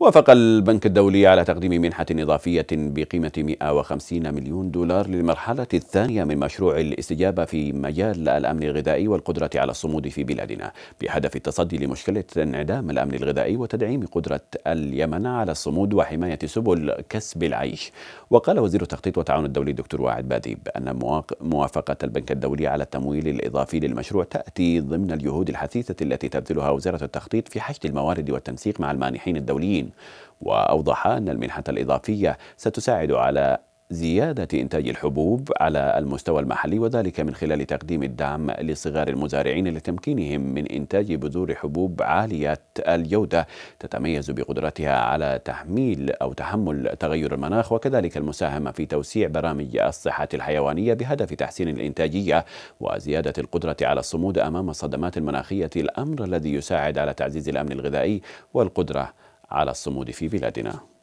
وافق البنك الدولي على تقديم منحة إضافية بقيمة 150 مليون دولار للمرحلة الثانية من مشروع الاستجابة في مجال الأمن الغذائي والقدرة على الصمود في بلادنا بهدف التصدي لمشكلة انعدام الأمن الغذائي وتدعيم قدرة اليمن على الصمود وحماية سبل كسب العيش وقال وزير التخطيط والتعاون الدولي الدكتور واعد باديب أن موافقة البنك الدولي على التمويل الإضافي للمشروع تأتي ضمن الجهود الحثيثة التي تبذلها وزارة التخطيط في حشد الموارد والتنسيق مع المانحين الدوليين العالمين وأوضح أن المنحة الإضافية ستساعد على زيادة إنتاج الحبوب على المستوى المحلي وذلك من خلال تقديم الدعم لصغار المزارعين لتمكينهم من إنتاج بذور حبوب عالية الجودة تتميز بقدرتها على تحميل أو تحمل تغير المناخ وكذلك المساهمة في توسيع برامج الصحة الحيوانية بهدف تحسين الإنتاجية وزيادة القدرة على الصمود أمام الصدمات المناخية الأمر الذي يساعد على تعزيز الأمن الغذائي والقدرة على الصمود في بلادنا